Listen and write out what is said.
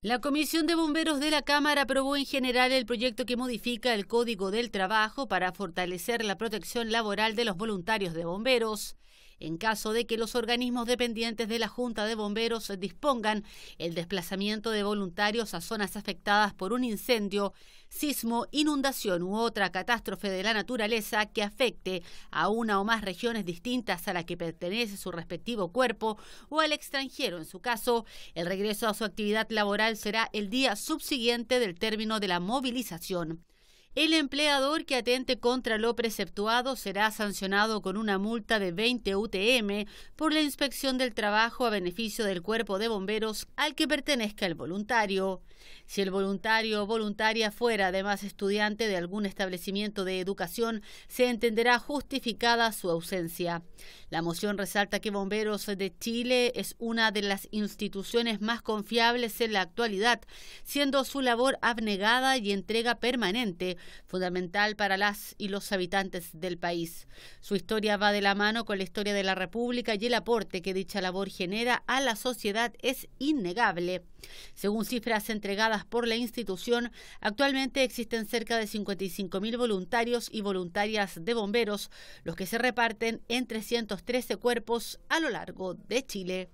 La Comisión de Bomberos de la Cámara aprobó en general el proyecto que modifica el Código del Trabajo para fortalecer la protección laboral de los voluntarios de bomberos en caso de que los organismos dependientes de la Junta de Bomberos dispongan el desplazamiento de voluntarios a zonas afectadas por un incendio, sismo, inundación u otra catástrofe de la naturaleza que afecte a una o más regiones distintas a la que pertenece su respectivo cuerpo o al extranjero. En su caso, el regreso a su actividad laboral será el día subsiguiente del término de la movilización. El empleador que atente contra lo preceptuado será sancionado con una multa de 20 UTM por la inspección del trabajo a beneficio del cuerpo de bomberos al que pertenezca el voluntario. Si el voluntario o voluntaria fuera además estudiante de algún establecimiento de educación, se entenderá justificada su ausencia. La moción resalta que Bomberos de Chile es una de las instituciones más confiables en la actualidad, siendo su labor abnegada y entrega permanente fundamental para las y los habitantes del país. Su historia va de la mano con la historia de la República y el aporte que dicha labor genera a la sociedad es innegable. Según cifras entregadas por la institución, actualmente existen cerca de 55.000 voluntarios y voluntarias de bomberos, los que se reparten en 313 cuerpos a lo largo de Chile.